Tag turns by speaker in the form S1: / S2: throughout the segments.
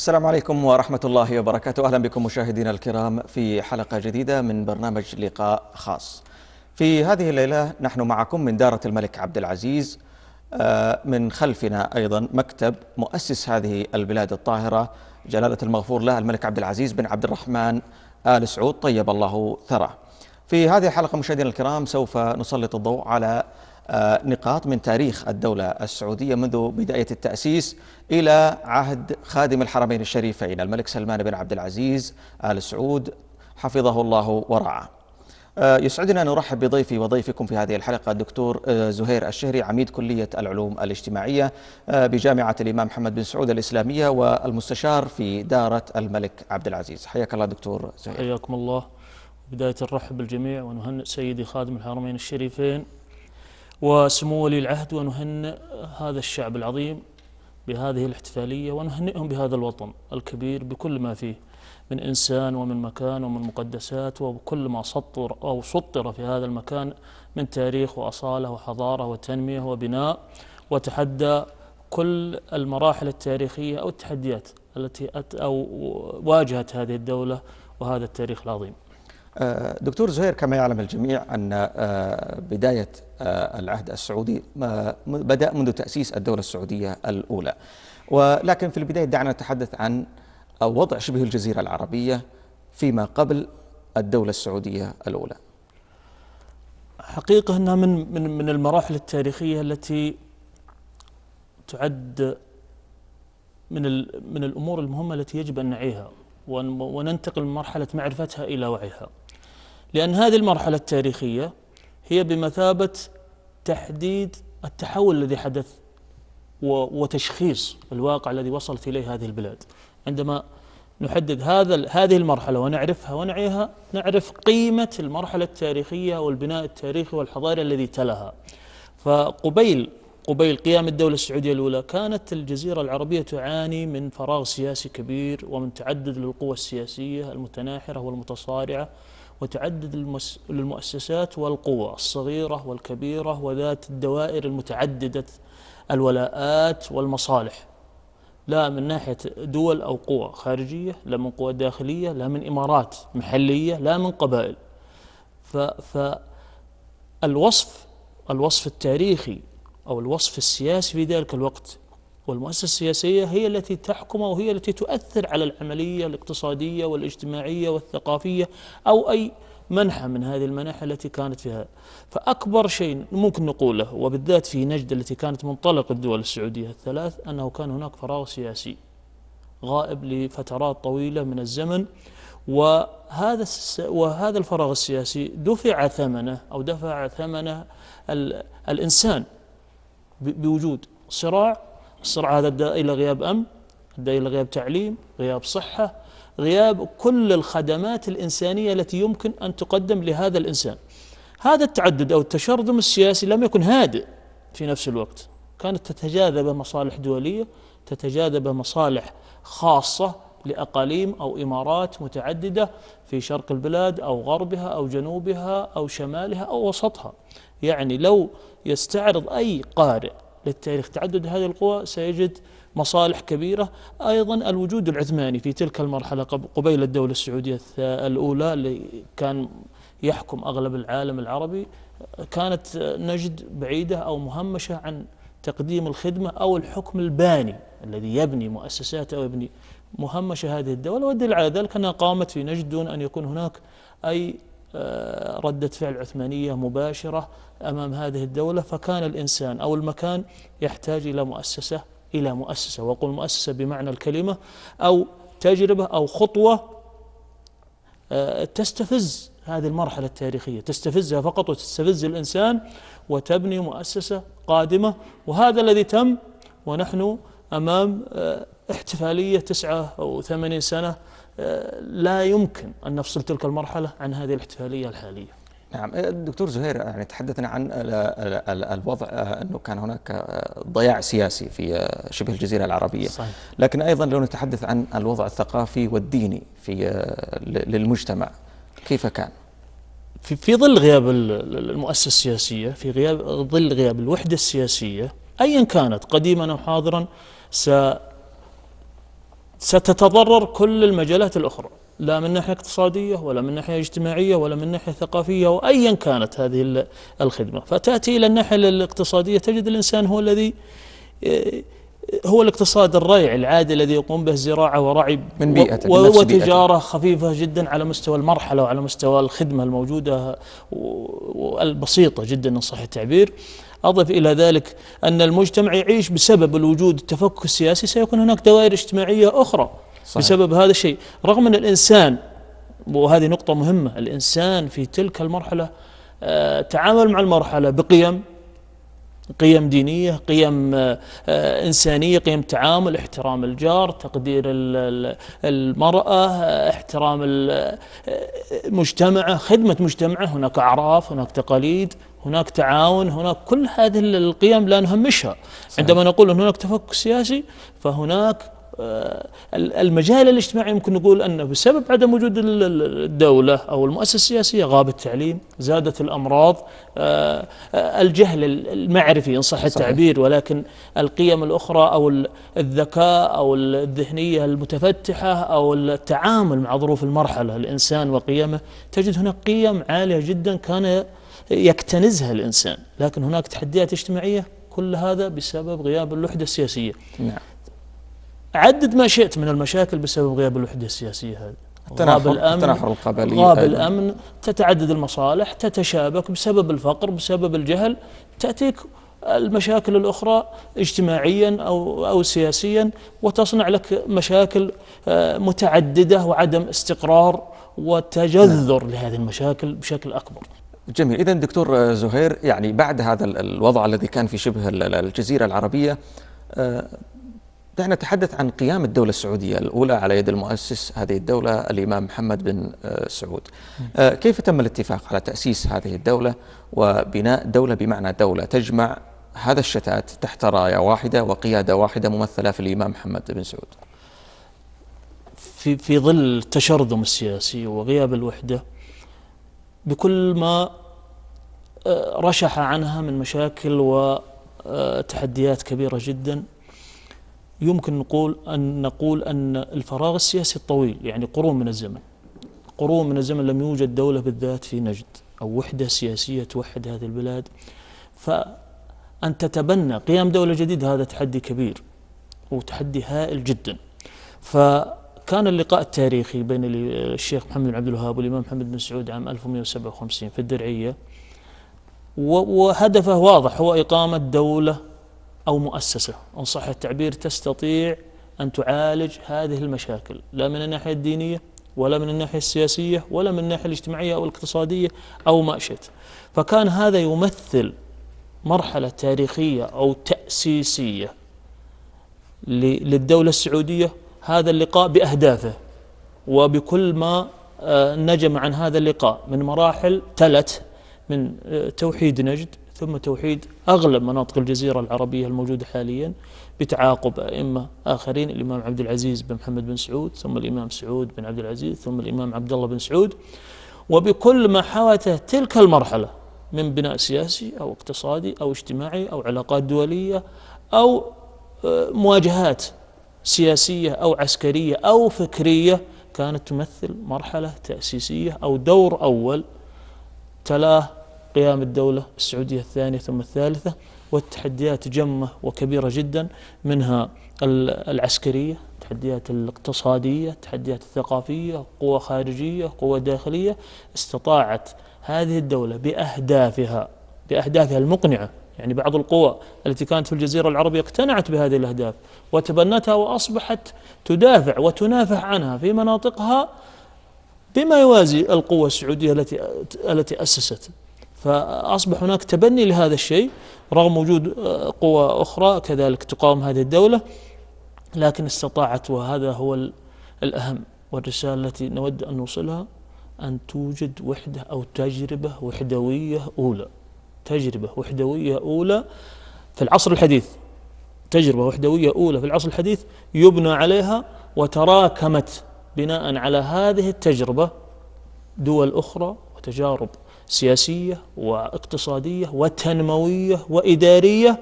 S1: السلام عليكم ورحمة الله وبركاته أهلا بكم مشاهدينا الكرام في حلقة جديدة من برنامج لقاء خاص في هذه الليلة نحن معكم من دارة الملك عبد العزيز آه، من خلفنا أيضا مكتب مؤسس هذه البلاد الطاهرة جلالة المغفور له الملك عبد العزيز بن عبد الرحمن آل سعود طيب الله ثراه في هذه الحلقة مشاهدينا الكرام سوف نسلط الضوء على آه، نقاط من تاريخ الدولة السعودية منذ بداية التأسيس إلى عهد خادم الحرمين الشريفين الملك سلمان بن عبد العزيز آل سعود حفظه الله ورعاه آه، يسعدنا أن نرحب بضيفي وضيفكم في هذه الحلقة الدكتور آه، زهير الشهري عميد كلية العلوم الاجتماعية بجامعة الإمام محمد بن سعود الإسلامية والمستشار في دارة الملك عبد العزيز حياك الله دكتور زهير
S2: حياكم الله بداية نرحب بالجميع ونهنئ سيدي خادم الحرمين الشريفين وسمو ولي العهد ونهنئ هذا الشعب العظيم بهذه الاحتفالية ونهنئهم بهذا الوطن الكبير بكل ما فيه من إنسان ومن مكان ومن مقدسات وكل ما سطر أو سطر في هذا المكان من تاريخ وأصالة وحضارة وتنمية وبناء وتحدى كل المراحل التاريخية أو التحديات التي أت أو واجهت هذه الدولة وهذا التاريخ العظيم آه،
S1: دكتور زهير كما يعلم الجميع أن آه، بداية آه، العهد السعودي بدأ منذ تأسيس الدولة السعودية الأولى ولكن في البداية دعنا نتحدث عن وضع شبه الجزيرة العربية فيما قبل الدولة السعودية الأولى
S2: حقيقة أنها من, من, من المراحل التاريخية التي تعد من, من الأمور المهمة التي يجب أن نعيها وننتقل من مرحلة معرفتها إلى وعيها لأن هذه المرحلة التاريخية هي بمثابة تحديد التحول الذي حدث وتشخيص الواقع الذي وصلت إليه هذه البلاد عندما نحدد هذا هذه المرحلة ونعرفها ونعيها نعرف قيمة المرحلة التاريخية والبناء التاريخي والحضاري الذي تلاها فقبيل قبيل قيام الدولة السعودية الأولى كانت الجزيرة العربية تعاني من فراغ سياسي كبير ومن تعدد للقوى السياسية المتناحرة والمتصارعة وتعدد للمؤسسات والقوى الصغيرة والكبيرة وذات الدوائر المتعددة الولاءات والمصالح لا من ناحية دول أو قوى خارجية لا من قوى داخلية لا من إمارات محلية لا من قبائل فالوصف الوصف التاريخي أو الوصف السياسي في ذلك الوقت والمؤسسة السياسية هي التي تحكم وهي التي تؤثر على العملية الاقتصادية والاجتماعية والثقافية أو أي منحة من هذه المناحة التي كانت فيها فأكبر شيء ممكن نقوله وبالذات في نجد التي كانت منطلق الدول السعودية الثلاث أنه كان هناك فراغ سياسي غائب لفترات طويلة من الزمن وهذا وهذا الفراغ السياسي دفع ثمنه أو دفع ثمنه الإنسان بوجود صراع الصرع هذا ادى إلى غياب أمن ادى إلى غياب تعليم غياب صحة غياب كل الخدمات الإنسانية التي يمكن أن تقدم لهذا الإنسان هذا التعدد أو التشرذم السياسي لم يكن هادئ في نفس الوقت كانت تتجاذب مصالح دولية تتجاذب مصالح خاصة لأقاليم أو إمارات متعددة في شرق البلاد أو غربها أو جنوبها أو شمالها أو وسطها يعني لو يستعرض أي قارئ للتاريخ تعدد هذه القوى سيجد مصالح كبيرة أيضا الوجود العثماني في تلك المرحلة قبيل الدولة السعودية الأولى اللي كان يحكم أغلب العالم العربي كانت نجد بعيدة أو مهمشة عن تقديم الخدمة أو الحكم الباني الذي يبني مؤسسات أو يبني مهمشة هذه الدولة والدليل على ذلك أنها قامت في نجد دون أن يكون هناك أي آه، ردة فعل عثمانية مباشرة أمام هذه الدولة فكان الإنسان أو المكان يحتاج إلى مؤسسة إلى مؤسسة وقل مؤسسة بمعنى الكلمة أو تجربة أو خطوة آه، تستفز هذه المرحلة التاريخية تستفزها فقط وتستفز الإنسان وتبني مؤسسة قادمة وهذا الذي تم ونحن أمام آه، احتفالية تسعة ثمانين سنة آه، لا يمكن أن نفصل تلك المرحلة عن هذه الاحتفالية الحالية نعم الدكتور آه، زهير آه، يعني تحدثنا عن الوضع انه
S1: كان هناك ضياع سياسي في شبه الجزيره العربيه صحيح. لكن ايضا لو نتحدث عن الوضع الثقافي والديني في للمجتمع كيف كان
S2: في في ظل غياب المؤسسه السياسيه في غياب ظل غياب الوحده السياسيه ايا كانت قديما او حاضرا س ستتضرر كل المجالات الأخرى لا من ناحية اقتصادية ولا من ناحية اجتماعية ولا من ناحية ثقافية وأيا كانت هذه الخدمة فتأتي إلى الناحية الاقتصادية تجد الإنسان هو الذي هو الاقتصاد الريعي العادي الذي يقوم به الزراعة ورعي من بيئة و... وتجارة بيئة. خفيفة جدا على مستوى المرحلة وعلى مستوى الخدمة الموجودة والبسيطة جدا إن صح التعبير أضف إلى ذلك أن المجتمع يعيش بسبب الوجود التفكك السياسي سيكون هناك دوائر اجتماعية أخرى صحيح. بسبب هذا الشيء رغم أن الإنسان وهذه نقطة مهمة الإنسان في تلك المرحلة آه، تعامل مع المرحلة بقيم قيم دينية قيم آه، إنسانية قيم تعامل احترام الجار تقدير المرأة احترام آه، مجتمعه خدمة مجتمعه هناك أعراف هناك تقاليد هناك تعاون هناك كل هذه القيم لا نهمشها صحيح. عندما نقول أن هناك تفكك سياسي فهناك آه، المجال الاجتماعي يمكن نقول أنه بسبب عدم وجود الدولة أو المؤسسة السياسية غاب التعليم زادت الأمراض آه، آه، الجهل المعرفي إن صح التعبير ولكن القيم الأخرى أو الذكاء أو الذهنية المتفتحة أو التعامل مع ظروف المرحلة الإنسان وقيمه تجد هناك قيم عالية جدا كان يكتنزها الإنسان لكن هناك تحديات اجتماعية كل هذا بسبب غياب الوحدة السياسية نعم. عدد ما شئت من المشاكل بسبب غياب الوحدة السياسية هذه غاب الأمن التناحر القبلي غاب الأمن تتعدد المصالح تتشابك بسبب الفقر بسبب الجهل تأتيك المشاكل الأخرى اجتماعيا أو, أو سياسيا وتصنع لك مشاكل آه، متعددة وعدم استقرار وتجذر نعم. لهذه المشاكل بشكل أكبر
S1: جميل إذا دكتور زهير يعني بعد هذا الوضع الذي كان في شبه الجزيرة العربية آه، دعنا نتحدث عن قيام الدولة السعودية الأولى على يد المؤسس هذه الدولة الإمام محمد بن آه، سعود آه، كيف تم الاتفاق على تأسيس هذه الدولة وبناء دولة بمعنى دولة تجمع هذا الشتات تحت راية واحدة وقيادة واحدة ممثلة في الإمام محمد بن سعود
S2: في في ظل التشرذم السياسي وغياب الوحده بكل ما آه، رشح عنها من مشاكل وتحديات آه، كبيرة جدا يمكن نقول أن نقول أن الفراغ السياسي الطويل يعني قرون من الزمن قرون من الزمن لم يوجد دولة بالذات في نجد أو وحدة سياسية توحد هذه البلاد فأن تتبنى قيام دولة جديدة هذا تحدي كبير وتحدي هائل جدا ف كان اللقاء التاريخي بين الشيخ محمد بن عبد الوهاب والإمام محمد بن سعود عام 1157 في الدرعية وهدفه واضح هو إقامة دولة أو مؤسسة إن صح التعبير تستطيع أن تعالج هذه المشاكل لا من الناحية الدينية ولا من الناحية السياسية ولا من الناحية الاجتماعية أو الاقتصادية أو ما شئت فكان هذا يمثل مرحلة تاريخية أو تأسيسية للدولة السعودية هذا اللقاء بأهدافه وبكل ما آه، نجم عن هذا اللقاء من مراحل تلت من آه، توحيد نجد ثم توحيد أغلب مناطق الجزيرة العربية الموجودة حاليا بتعاقب أئمة آخرين الإمام عبد العزيز بن محمد بن سعود ثم الإمام سعود بن عبد العزيز ثم الإمام عبد الله بن سعود وبكل ما حوته تلك المرحلة من بناء سياسي أو اقتصادي أو اجتماعي أو علاقات دولية أو آه، مواجهات سياسية أو عسكرية أو فكرية كانت تمثل مرحلة تأسيسية أو دور أول تلاه قيام الدولة السعودية الثانية ثم الثالثة والتحديات جمة وكبيرة جدا منها العسكرية التحديات الاقتصادية التحديات الثقافية قوى خارجية قوى داخلية استطاعت هذه الدولة بأهدافها بأهدافها المقنعة يعني بعض القوى التي كانت في الجزيرة العربية اقتنعت بهذه الأهداف وتبنتها وأصبحت تدافع وتنافح عنها في مناطقها بما يوازي القوة السعودية التي التي أسست فأصبح هناك تبني لهذا الشيء رغم وجود آه، قوى أخرى كذلك تقاوم هذه الدولة لكن استطاعت وهذا هو الأهم والرسالة التي نود أن نوصلها أن توجد وحدة أو تجربة وحدوية أولى تجربة وحدوية أولى في العصر الحديث تجربة وحدوية أولى في العصر الحديث يبنى عليها وتراكمت بناء على هذه التجربة دول أخرى وتجارب سياسية واقتصادية وتنموية وإدارية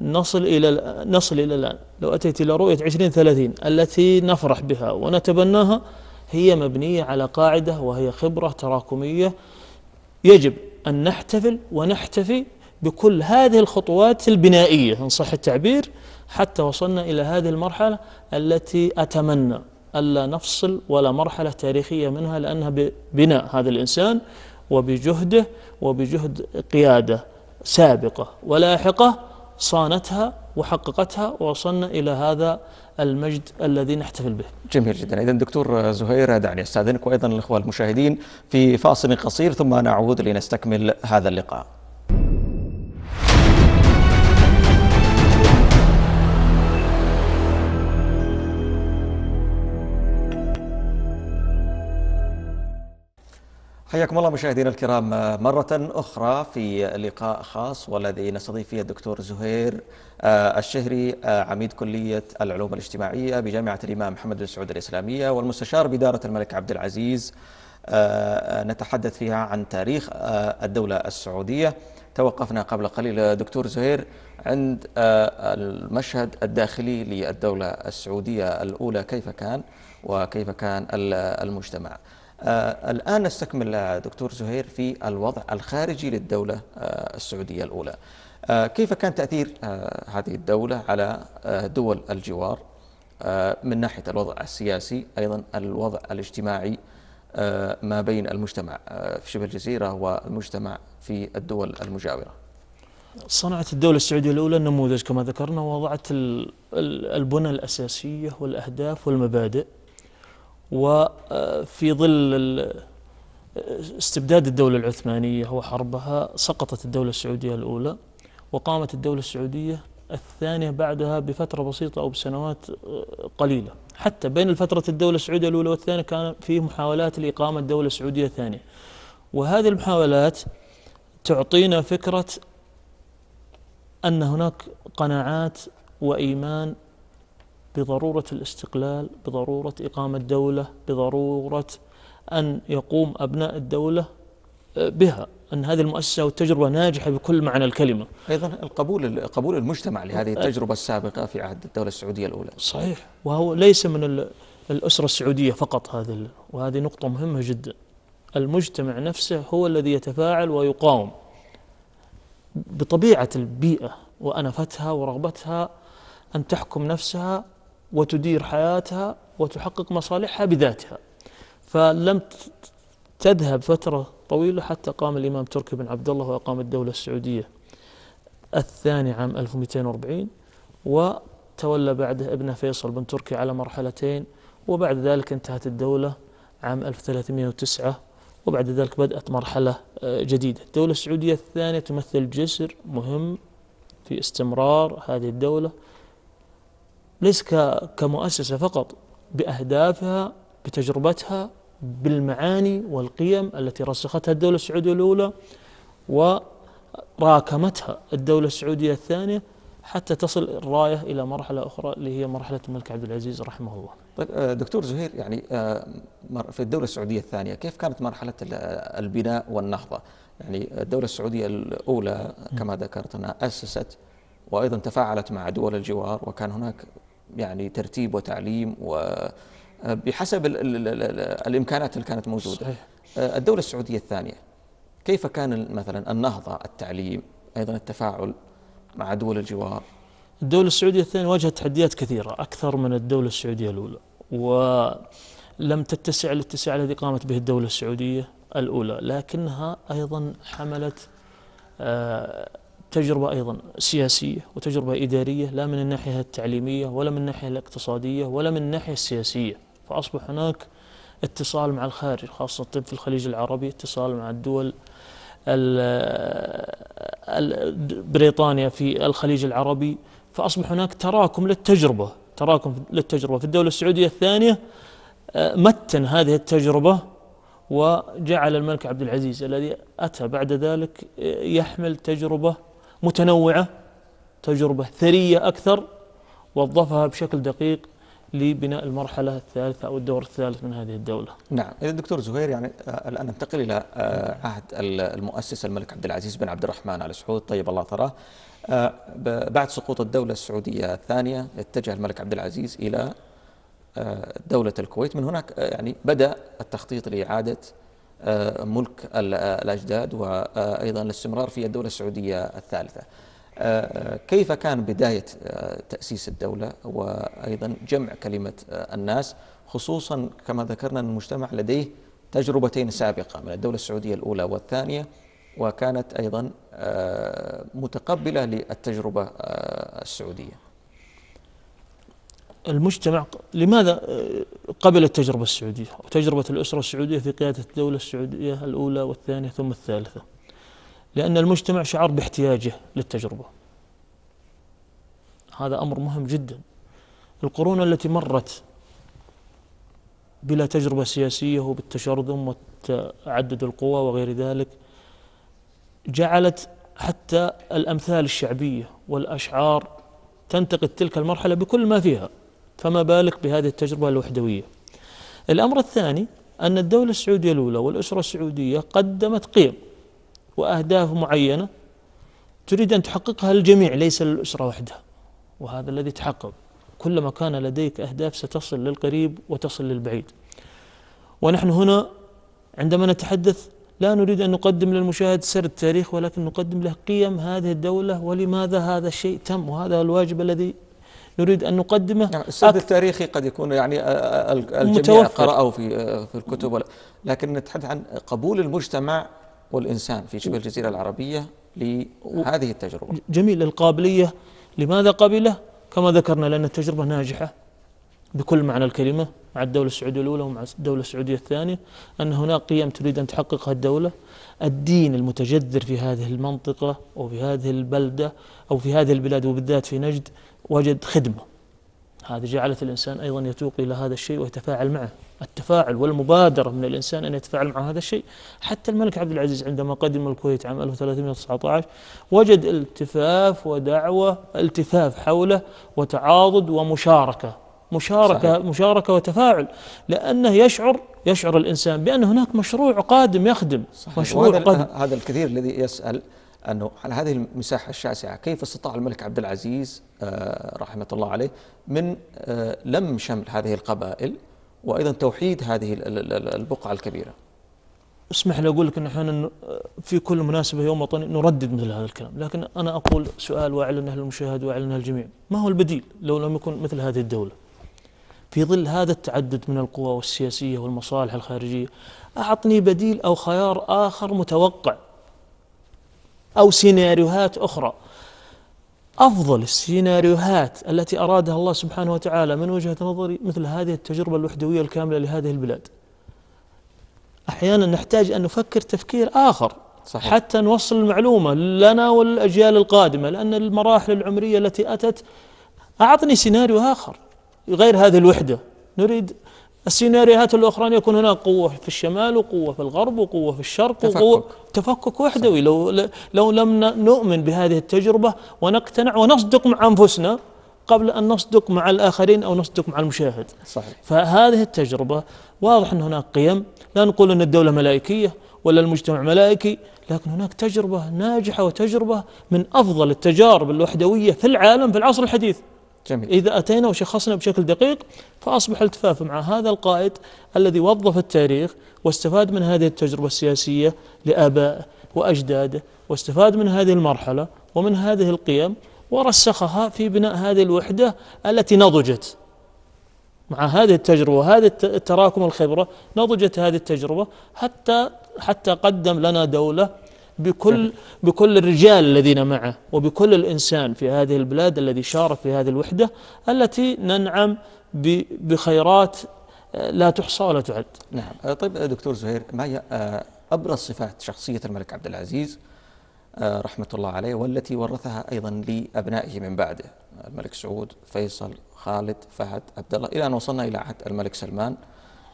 S2: نصل إلى نصل إلى الآن لو أتيت إلى رؤية 2030 التي نفرح بها ونتبناها هي مبنية على قاعدة وهي خبرة تراكمية يجب أن نحتفل ونحتفي بكل هذه الخطوات البنائية إن صح التعبير حتى وصلنا إلى هذه المرحلة التي أتمنى ألا نفصل ولا مرحلة تاريخية منها لأنها ببناء هذا الإنسان وبجهده وبجهد قيادة سابقة ولاحقة صانتها وحققتها ووصلنا إلى هذا المجد الذي نحتفل به
S1: جميل جدا إذا دكتور زهير دعني أستاذنك وأيضا الإخوة المشاهدين في فاصل قصير ثم نعود لنستكمل هذا اللقاء حياكم الله مشاهدينا الكرام آه، مرة أخرى في لقاء خاص والذي نستضيف فيه الدكتور زهير آه، الشهري آه، عميد كلية العلوم الاجتماعية بجامعة الإمام محمد بن سعود الإسلامية والمستشار بإدارة الملك عبد العزيز نتحدث فيها عن تاريخ الدولة السعودية توقفنا قبل قليل دكتور زهير عند المشهد الداخلي للدولة السعودية الأولى كيف كان وكيف كان المجتمع آه، الآن نستكمل دكتور زهير في الوضع الخارجي للدولة آه، السعودية الأولى آه، كيف كان تأثير هذه الدولة على دول الجوار من ناحية الوضع السياسي أيضا الوضع الاجتماعي ما بين المجتمع في شبه الجزيرة والمجتمع في الدول المجاورة
S2: صنعت الدولة السعودية الأولى النموذج كما ذكرنا ووضعت البنى الأساسية والأهداف والمبادئ وفي آه، ظل استبداد الدولة العثمانية وحربها سقطت الدولة السعودية الأولى وقامت الدولة السعودية الثانية بعدها بفترة بسيطة أو بسنوات آه، قليلة حتى بين الفترة الدولة السعودية الأولى والثانية كان في محاولات لإقامة دولة سعودية ثانية وهذه المحاولات تعطينا فكرة أن هناك قناعات وإيمان بضروره الاستقلال بضروره اقامه دوله بضروره ان يقوم ابناء الدوله آه، بها ان هذه المؤسسه والتجربه ناجحه بكل معنى الكلمه. ايضا القبول قبول
S1: المجتمع لهذه أه، أه. التجربه السابقه في عهد الدوله السعوديه الاولى. صحيح
S2: وهو ليس من الاسره السعوديه فقط هذه وهذه نقطه مهمه جدا. المجتمع نفسه هو الذي يتفاعل ويقاوم بطبيعه البيئه وانفتها ورغبتها ان تحكم نفسها وتدير حياتها وتحقق مصالحها بذاتها فلم تذهب فترة طويلة حتى قام الإمام تركي بن عبد الله وأقام الدولة السعودية الثاني عام 1240 وتولى بعده ابنه فيصل بن تركي على مرحلتين وبعد ذلك انتهت الدولة عام 1309 وبعد ذلك بدأت مرحلة آه، جديدة الدولة السعودية الثانية تمثل جسر مهم في استمرار هذه الدولة ليس كمؤسسة فقط بأهدافها بتجربتها بالمعاني والقيم التي رسختها الدولة السعودية الأولى وراكمتها الدولة السعودية الثانية حتى تصل الرايه الى مرحله اخرى اللي هي مرحله الملك عبد العزيز رحمه الله. طيب آه،
S1: دكتور زهير يعني آه، في الدوله السعوديه الثانيه كيف كانت مرحله البناء والنهضه؟ يعني آه، الدوله السعوديه الاولى كما ذكرت اسست وايضا تفاعلت مع دول الجوار وكان هناك يعني ترتيب وتعليم وبحسب آه، الامكانات اللي كانت موجوده صحيح. آه، الدوله السعوديه الثانيه كيف كان مثلا النهضه التعليم ايضا التفاعل مع دول الجوار
S2: الدولة السعودية الثانية واجهت تحديات كثيرة أكثر من الدولة السعودية الأولى ولم تتسع الاتساع الذي قامت به الدولة السعودية الأولى لكنها أيضا حملت آه تجربة أيضا سياسية وتجربة إدارية لا من الناحية التعليمية ولا من الناحية الاقتصادية ولا من الناحية السياسية فأصبح هناك اتصال مع الخارج خاصة الطب في الخليج العربي اتصال مع الدول بريطانيا في الخليج العربي فأصبح هناك تراكم للتجربة تراكم للتجربة في الدولة السعودية الثانية آه، متن هذه التجربة وجعل الملك عبد العزيز الذي أتى بعد ذلك آه، يحمل تجربة متنوعة تجربة ثرية أكثر وظفها بشكل دقيق لبناء المرحلة الثالثة أو الدور الثالث من هذه الدولة نعم إذا دكتور زهير يعني آه، الآن ننتقل إلى آه، عهد
S1: المؤسس الملك عبد العزيز بن عبد الرحمن آل سعود طيب الله ثراه آه، بعد سقوط الدولة السعودية الثانية اتجه الملك عبد العزيز إلى دولة الكويت من هناك يعني بدأ التخطيط لإعادة آه، ملك آه، الأجداد وأيضا الاستمرار في الدولة السعودية الثالثة آه، كيف كان بداية تأسيس الدولة وأيضا جمع كلمة الناس خصوصا كما ذكرنا أن المجتمع لديه تجربتين سابقة من الدولة السعودية الأولى والثانية وكانت أيضا متقبلة للتجربة
S2: السعودية المجتمع لماذا آه، قبل التجربة السعودية وتجربة الأسرة السعودية في قيادة الدولة السعودية الأولى والثانية ثم الثالثة لأن المجتمع شعر باحتياجه للتجربة هذا أمر مهم جدا القرون التي مرت بلا تجربة سياسية وبالتشرذم وتعدد القوى وغير ذلك جعلت حتى الأمثال الشعبية والأشعار تنتقد تلك المرحلة بكل ما فيها فما بالك بهذه التجربة الوحدوية الأمر الثاني أن الدولة السعودية الأولى والأسرة السعودية قدمت قيم وأهداف معينة تريد أن تحققها الجميع ليس للأسرة وحدها وهذا الذي تحقق كلما كان لديك أهداف ستصل للقريب وتصل للبعيد ونحن هنا عندما نتحدث لا نريد أن نقدم للمشاهد سر التاريخ ولكن نقدم له قيم هذه الدولة ولماذا هذا الشيء تم وهذا الواجب الذي نريد أن نقدمه نعم السرد
S1: التاريخي قد يكون يعني آه، آه، الجميع قرأه في آه، في الكتب لكن نتحدث عن قبول المجتمع والإنسان في شبه الجزيرة العربية لهذه التجربة
S2: جميل القابلية لماذا قبله كما ذكرنا لأن التجربة ناجحة بكل معنى الكلمة مع الدولة السعودية الأولى ومع الدولة السعودية الثانية أن هناك قيم تريد أن تحققها الدولة الدين المتجذر في هذه المنطقة أو في هذه البلدة أو في هذه البلاد وبالذات في نجد وجد خدمة هذا جعلت الإنسان أيضا يتوق إلى هذا الشيء ويتفاعل معه التفاعل والمبادرة من الإنسان أن يتفاعل مع هذا الشيء حتى الملك عبد العزيز عندما قدم الكويت عام 1319 وجد التفاف ودعوة التفاف حوله وتعاضد ومشاركة مشاركة صحيح. مشاركة وتفاعل لأنه يشعر يشعر الإنسان بأن هناك مشروع قادم يخدم صحيح. مشروع وهذا قادم
S1: هذا الكثير الذي يسأل أنه على هذه المساحة الشاسعة كيف استطاع الملك عبد العزيز آه، رحمة الله عليه من آه، لم شمل هذه القبائل وأيضا توحيد هذه البقعة الكبيرة
S2: اسمح لي اقول لك ان أحيانا آه، في كل مناسبه يوم وطني نردد مثل هذا الكلام، لكن انا اقول سؤال وأعلن أهل المشاهد وأعلن أهل الجميع ما هو البديل لو لم يكن مثل هذه الدوله؟ في ظل هذا التعدد من القوى والسياسية والمصالح الخارجية أعطني بديل أو خيار آخر متوقع أو سيناريوهات أخرى أفضل السيناريوهات التي أرادها الله سبحانه وتعالى من وجهة نظري مثل هذه التجربة الوحدوية الكاملة لهذه البلاد أحيانا نحتاج أن نفكر تفكير آخر صحيح. حتى نوصل المعلومة لنا والأجيال القادمة لأن المراحل العمرية التي أتت أعطني سيناريو آخر غير هذه الوحدة نريد السيناريوهات الأخرى أن يكون هناك قوة في الشمال وقوة في الغرب وقوة في الشرق تفكك وقوة تفكك وحدوي لو لو لم نؤمن بهذه التجربة ونقتنع ونصدق مع أنفسنا قبل أن نصدق مع الآخرين أو نصدق مع المشاهد صحيح. فهذه التجربة واضح أن هناك قيم لا نقول أن الدولة ملائكية ولا المجتمع ملائكي لكن هناك تجربة ناجحة وتجربة من أفضل التجارب الوحدوية في العالم في العصر الحديث جميل. إذا أتينا وشخصنا بشكل دقيق فأصبح التفاف مع هذا القائد الذي وظف التاريخ واستفاد من هذه التجربة السياسية لآبائه وأجداده واستفاد من هذه المرحلة ومن هذه القيم ورسخها في بناء هذه الوحدة التي نضجت مع هذه التجربة وهذا التراكم الخبرة نضجت هذه التجربة حتى حتى قدم لنا دولة بكل بكل الرجال الذين معه وبكل الإنسان في هذه البلاد الذي شارك في هذه الوحدة التي ننعم بخيرات آه، لا تحصى ولا تعد نعم آه، طيب آه، دكتور زهير ما هي أبرز صفات شخصية
S1: الملك عبد العزيز رحمة الله عليه والتي ورثها أيضا لأبنائه من بعده الملك سعود فيصل خالد فهد عبد الله إلى أن وصلنا إلى عهد الملك سلمان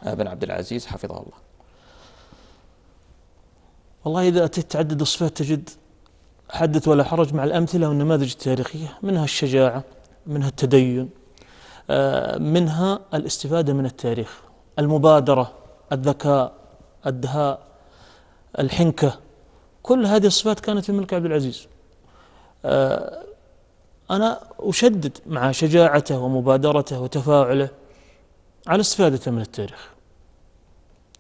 S1: بن عبد العزيز حفظه الله
S2: والله إذا أتيت تعدد الصفات تجد حدث ولا حرج مع الأمثلة والنماذج التاريخية منها الشجاعة منها التدين آه، منها الاستفادة من التاريخ المبادرة الذكاء الدهاء الحنكة كل هذه الصفات كانت في ملك عبد العزيز آه، أنا أشدد مع شجاعته ومبادرته وتفاعله على استفادته من التاريخ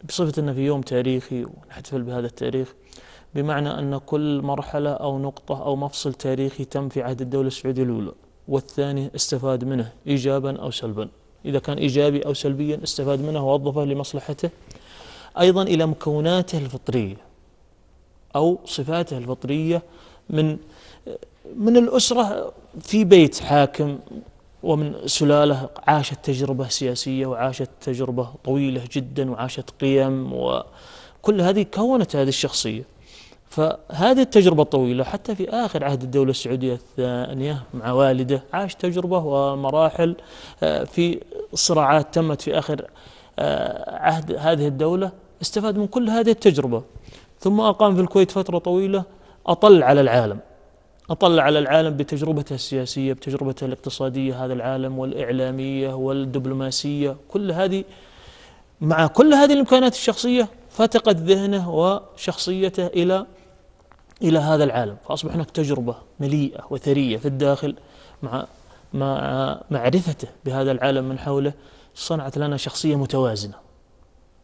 S2: بصفة أنه في يوم تاريخي ونحتفل بهذا التاريخ بمعنى أن كل مرحلة أو نقطة أو مفصل تاريخي تم في عهد الدولة السعودية الأولى والثاني استفاد منه إيجابا أو سلبا إذا كان إيجابي أو سلبيا استفاد منه ووظفه لمصلحته أيضا إلى مكوناته الفطرية أو صفاته الفطرية من من الأسرة في بيت حاكم ومن سلالة عاشت تجربة سياسية وعاشت تجربة طويلة جدا وعاشت قيم وكل هذه كونت هذه الشخصية فهذه التجربة الطويلة حتى في آخر عهد الدولة السعودية الثانية مع والده عاش تجربة ومراحل آه، في صراعات تمت في آخر آه، عهد هذه الدولة استفاد من كل هذه التجربة ثم أقام في الكويت فترة طويلة أطل على العالم أطلع على العالم بتجربته السياسية بتجربته الاقتصادية هذا العالم والإعلامية والدبلوماسية كل هذه مع كل هذه الإمكانات الشخصية فتقت ذهنه وشخصيته إلى إلى هذا العالم فأصبح هناك تجربة مليئة وثرية في الداخل مع مع معرفته بهذا العالم من حوله صنعت لنا شخصية متوازنة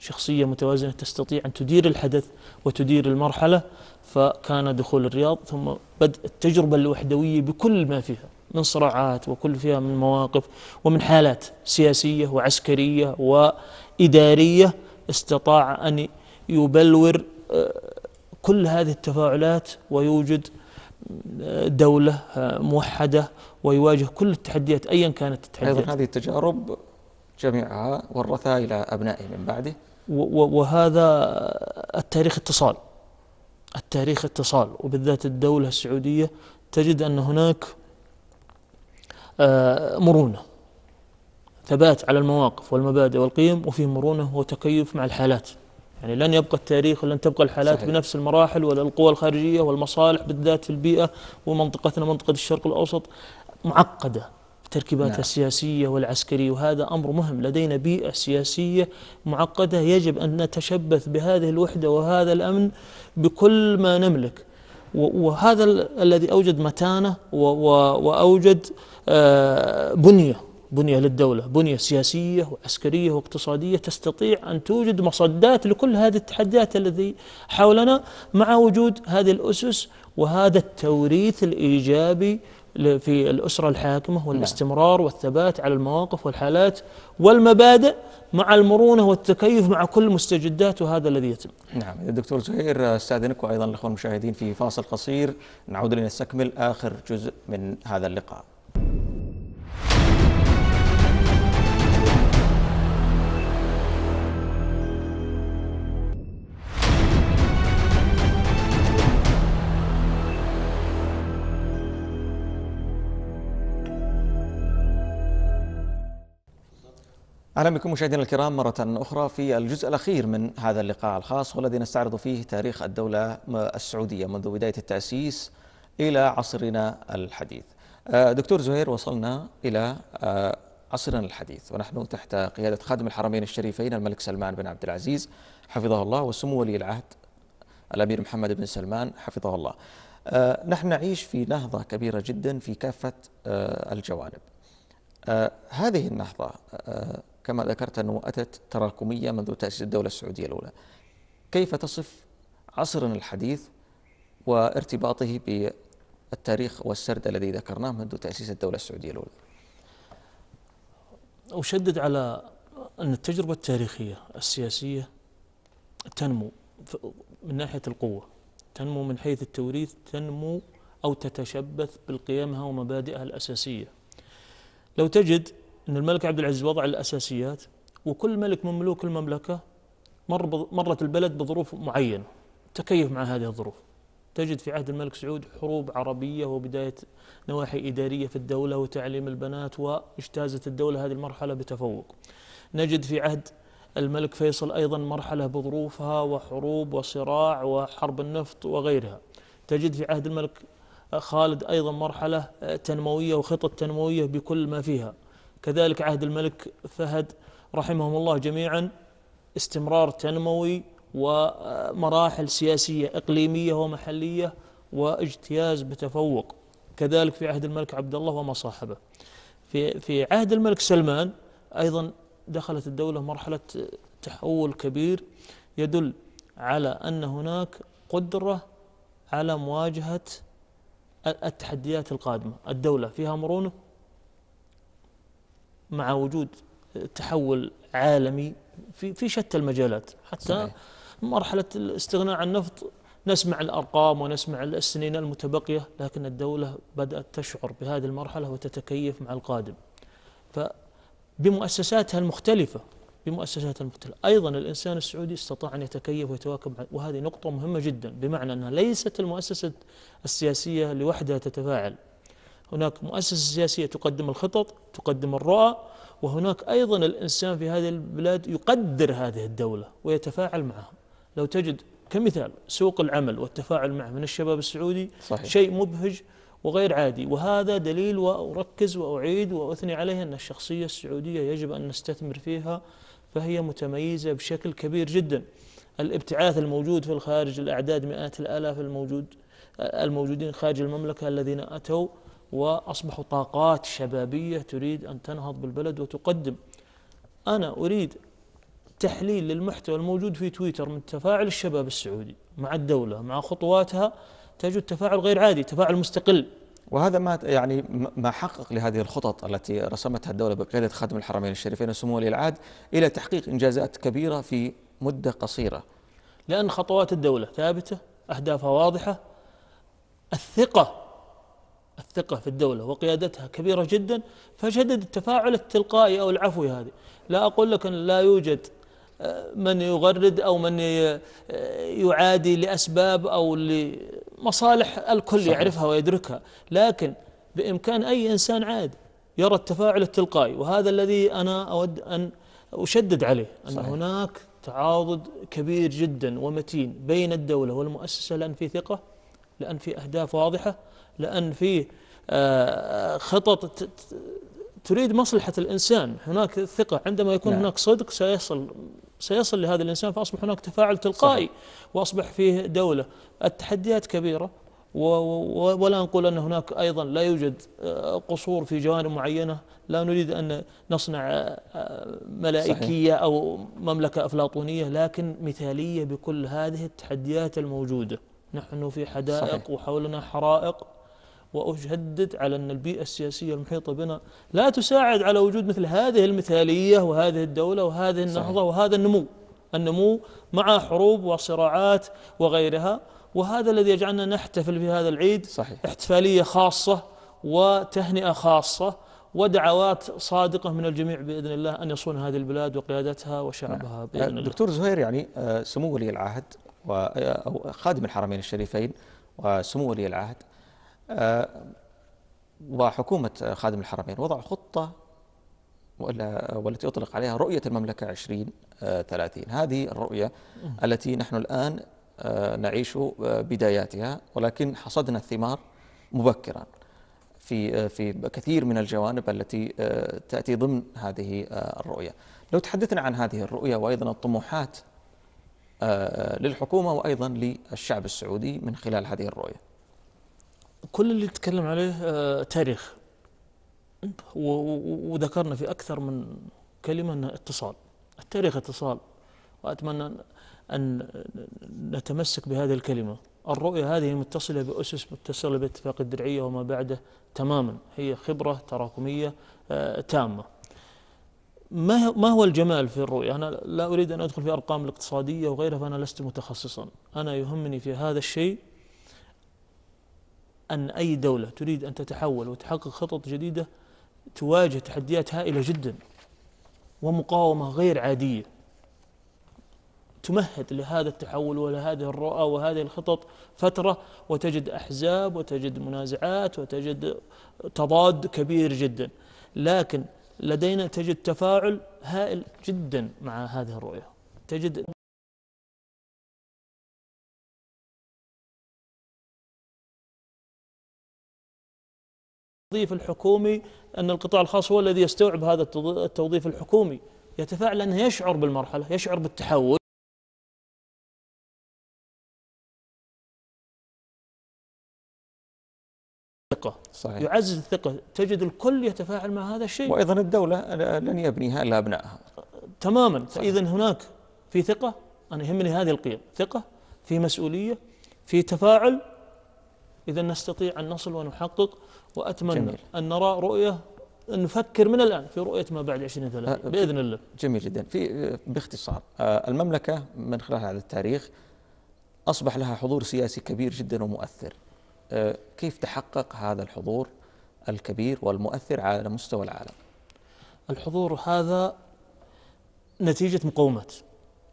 S2: شخصية متوازنة تستطيع أن تدير الحدث وتدير المرحلة فكان دخول الرياض ثم بدء التجربة الوحدوية بكل ما فيها من صراعات وكل فيها من مواقف ومن حالات سياسية وعسكرية وإدارية استطاع أن يبلور آه، كل هذه التفاعلات ويوجد آه، دولة آه، موحدة ويواجه كل التحديات أيا كانت التحديات أيضا هذه التجارب جميعها ورثها إلى أبنائه من بعده وهذا التاريخ اتصال التاريخ اتصال وبالذات الدولة السعودية تجد أن هناك آه، مرونة ثبات على المواقف والمبادئ والقيم وفيه مرونة وتكيف مع الحالات يعني لن يبقى التاريخ ولن تبقى الحالات صحيح. بنفس المراحل ولا القوى الخارجية والمصالح بالذات في البيئة ومنطقتنا منطقة الشرق الأوسط معقدة التركيبات نعم. السياسية والعسكرية وهذا أمر مهم لدينا بيئة سياسية معقدة يجب أن نتشبث بهذه الوحدة وهذا الأمن بكل ما نملك وهذا الذي أوجد متانة وأوجد آه، بنية بنية للدولة بنية سياسية وعسكرية واقتصادية تستطيع أن توجد مصدات لكل هذه التحديات التي حولنا مع وجود هذه الأسس وهذا التوريث الإيجابي في الأسرة الحاكمة نعم. والاستمرار والثبات على المواقف والحالات والمبادئ مع المرونة والتكيف مع كل مستجدات وهذا الذي يتم نعم الدكتور زهير استاذنك وأيضا
S1: الأخوة المشاهدين في فاصل قصير نعود لنستكمل آخر جزء من هذا اللقاء اهلا بكم مشاهدينا الكرام مره اخرى في الجزء الاخير من هذا اللقاء الخاص والذي نستعرض فيه تاريخ الدوله السعوديه منذ بدايه التاسيس الى عصرنا الحديث. آه، دكتور زهير وصلنا الى آه، عصرنا الحديث ونحن تحت قياده خادم الحرمين الشريفين الملك سلمان بن عبد العزيز حفظه الله وسمو ولي العهد الامير محمد بن سلمان حفظه الله. آه، نحن نعيش في نهضه كبيره جدا في كافه الجوانب. هذه النهضه كما ذكرت أنه أتت تراكمية منذ تأسيس الدولة السعودية الأولى كيف تصف عصرنا الحديث وارتباطه بالتاريخ والسرد الذي ذكرناه منذ تأسيس الدولة
S2: السعودية الأولى أشدد على أن التجربة التاريخية السياسية تنمو من ناحية القوة تنمو من حيث التوريث تنمو أو تتشبث بالقيمها ومبادئها الأساسية لو تجد أن الملك عبد العزيز وضع الأساسيات وكل ملك من ملوك المملكة مر مرت البلد بظروف معينة تكيف مع هذه الظروف تجد في عهد الملك سعود حروب عربية وبداية نواحي إدارية في الدولة وتعليم البنات واجتازت الدولة هذه المرحلة بتفوق نجد في عهد الملك فيصل أيضا مرحلة بظروفها وحروب وصراع وحرب النفط وغيرها تجد في عهد الملك خالد أيضا مرحلة تنموية وخطط تنموية بكل ما فيها كذلك عهد الملك فهد رحمهم الله جميعا استمرار تنموي ومراحل سياسية إقليمية ومحلية واجتياز بتفوق كذلك في عهد الملك عبد الله وما صاحبه في في عهد الملك سلمان أيضا دخلت الدولة مرحلة تحول كبير يدل على أن هناك قدرة على مواجهة التحديات القادمة الدولة فيها مرونة مع وجود تحول عالمي في في شتى المجالات حتى صحيح. مرحله الاستغناء عن النفط نسمع الارقام ونسمع السنين المتبقيه لكن الدوله بدات تشعر بهذه المرحله وتتكيف مع القادم فبمؤسساتها المختلفه بمؤسساتها المختلفه ايضا الانسان السعودي استطاع ان يتكيف ويتواكب وهذه نقطه مهمه جدا بمعنى انها ليست المؤسسه السياسيه لوحدها تتفاعل هناك مؤسسة سياسية تقدم الخطط تقدم الرؤى وهناك أيضا الإنسان في هذه البلاد يقدر هذه الدولة ويتفاعل معها لو تجد كمثال سوق العمل والتفاعل معه من الشباب السعودي صحيح. شيء مبهج وغير عادي وهذا دليل وأركز وأعيد وأثني عليه أن الشخصية السعودية يجب أن نستثمر فيها فهي متميزة بشكل كبير جدا الابتعاث الموجود في الخارج الأعداد مئات الآلاف الموجود الموجودين خارج المملكة الذين أتوا وأصبحوا طاقات شبابية تريد أن تنهض بالبلد وتقدم أنا أريد تحليل للمحتوى الموجود في تويتر من تفاعل الشباب السعودي مع الدولة مع خطواتها تجد تفاعل غير عادي تفاعل مستقل وهذا ما يعني ما حقق
S1: لهذه الخطط التي رسمتها الدولة بقيادة خادم الحرمين الشريفين سمو ولي العهد إلى تحقيق إنجازات كبيرة في مدة قصيرة
S2: لأن خطوات الدولة ثابتة أهدافها واضحة الثقة الثقة في الدولة وقيادتها كبيرة جدا فشدد التفاعل التلقائي أو العفوي هذه لا أقول لك أن لا يوجد آه، من يغرد أو من آه، يعادي لأسباب أو لمصالح الكل صحيح. يعرفها ويدركها لكن بإمكان أي إنسان عادي يرى التفاعل التلقائي وهذا الذي أنا أود أن أشدد عليه أن صحيح. هناك تعاضد كبير جدا ومتين بين الدولة والمؤسسة لأن في ثقة لأن في أهداف واضحة لأن فيه آه، آه، خطط تريد مصلحة الإنسان هناك ثقة عندما يكون نعم. هناك صدق سيصل سيصل لهذا الإنسان فأصبح هناك تفاعل تلقائي صحيح. وأصبح فيه دولة التحديات كبيرة ولا نقول أن هناك أيضا لا يوجد آه، قصور في جوانب معينة لا نريد أن نصنع ملائكية صحيح. أو مملكة أفلاطونية لكن مثالية بكل هذه التحديات الموجودة نحن في حدائق صحيح. وحولنا حرائق وأجدد على أن البيئة السياسية المحيطة بنا لا تساعد على وجود مثل هذه المثالية وهذه الدولة وهذه النهضة وهذا النمو النمو مع حروب وصراعات وغيرها وهذا الذي يجعلنا نحتفل في هذا العيد صحيح. احتفالية خاصة وتهنئة خاصة ودعوات صادقة من الجميع بإذن الله أن يصون هذه البلاد وقيادتها وشعبها نعم. بإذن الله دكتور
S1: زهير يعني آه، سمو ولي العهد آه، خادم الحرمين الشريفين وسمو ولي العهد آه، وحكومة خادم الحرمين وضع خطة والتي أطلق عليها رؤية المملكة 2030 آه، هذه الرؤية التي نحن الآن آه، نعيش بداياتها ولكن حصدنا الثمار مبكرا في في كثير من الجوانب التي تاتي ضمن هذه الرؤيه. لو تحدثنا عن هذه الرؤيه وايضا الطموحات للحكومه وايضا للشعب السعودي من خلال هذه الرؤيه.
S2: كل اللي تكلم عليه آه، تاريخ وذكرنا في أكثر من كلمة انه اتصال التاريخ اتصال وأتمنى أن نتمسك بهذه الكلمة الرؤية هذه متصلة بأسس متصلة باتفاق الدرعية وما بعده تماما هي خبرة تراكمية آه، تامة ما ما هو الجمال في الرؤية؟ أنا لا أريد أن أدخل في أرقام الاقتصادية وغيرها فأنا لست متخصصا أنا يهمني في هذا الشيء أن أي دولة تريد أن تتحول وتحقق خطط جديدة تواجه تحديات هائلة جدا ومقاومة غير عادية تمهد لهذا التحول ولهذه الرؤى وهذه الخطط فترة وتجد أحزاب وتجد منازعات وتجد تضاد كبير جدا لكن لدينا تجد تفاعل هائل جدا مع هذه الرؤية تجد التوظيف الحكومي أن القطاع الخاص هو الذي يستوعب هذا التوظيف الحكومي يتفاعل لأنه يشعر بالمرحلة يشعر بالتحول صحيح. يعزز الثقة تجد الكل يتفاعل مع هذا الشيء وأيضا الدولة لن يبنيها إلا أبنائها تماما فإذا هناك في ثقة أنا يهمني هذه القيم ثقة في مسؤولية في تفاعل إذا نستطيع أن نصل ونحقق وأتمنى جميل. أن نرى رؤية نفكر من الآن في رؤية ما بعد 2030 آه، بإذن
S1: الله جميل جدا في باختصار آه، المملكة من خلال هذا التاريخ أصبح لها حضور سياسي كبير جدا ومؤثر آه، كيف تحقق هذا الحضور الكبير والمؤثر
S2: على مستوى العالم الحضور هذا نتيجة مقومات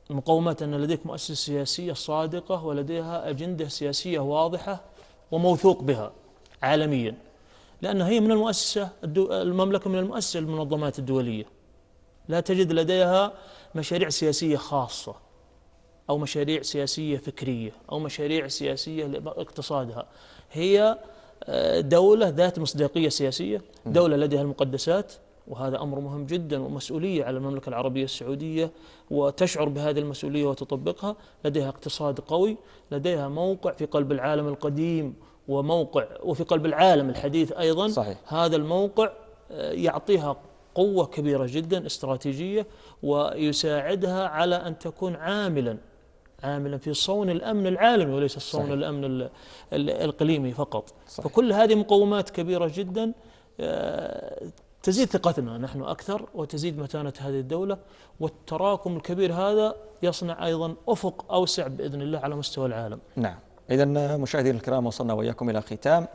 S2: مقومات أن لديك مؤسسة سياسية صادقة ولديها أجندة سياسية واضحة وموثوق بها عالميا لأنها هي من المؤسسة المملكة من المؤسسة المنظمات الدولية لا تجد لديها مشاريع سياسية خاصة أو مشاريع سياسية فكرية أو مشاريع سياسية لاقتصادها هي آه، دولة ذات مصداقية سياسية دولة لديها المقدسات وهذا أمر مهم جدا ومسؤولية على المملكة العربية السعودية وتشعر بهذه المسؤولية وتطبقها لديها اقتصاد قوي لديها موقع في قلب العالم القديم وموقع وفي قلب العالم الحديث أيضا صحيح. هذا الموقع آه، يعطيها قوة كبيرة جدا استراتيجية ويساعدها على أن تكون عاملا عاملا في صون الامن العالمي وليس صون صحيح. الامن الاقليمي فقط صحيح. فكل هذه مقومات كبيره جدا آه، تزيد ثقتنا نحن اكثر وتزيد متانه هذه الدوله والتراكم الكبير هذا يصنع ايضا افق اوسع باذن الله على مستوى العالم نعم إذا
S1: مشاهدينا الكرام وصلنا وإياكم إلى ختام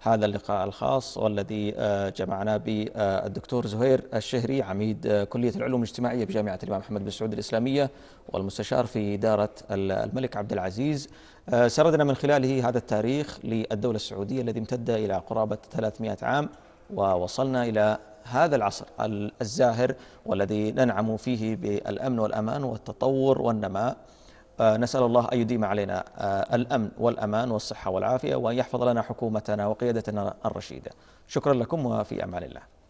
S1: هذا اللقاء الخاص والذي آه، جمعنا بالدكتور زهير الشهري عميد آه، كلية العلوم الاجتماعية بجامعة الإمام محمد بن سعود الإسلامية والمستشار في إدارة الملك عبد العزيز آه، سردنا من خلاله هذا التاريخ للدولة السعودية الذي امتد إلى قرابة 300 عام ووصلنا إلى هذا العصر الزاهر والذي ننعم فيه بالأمن والأمان والتطور والنماء آه، نسأل الله أن يديم علينا آه، الأمن والأمان والصحة والعافية وأن يحفظ لنا حكومتنا وقيادتنا الرشيدة شكرا لكم وفي أمان الله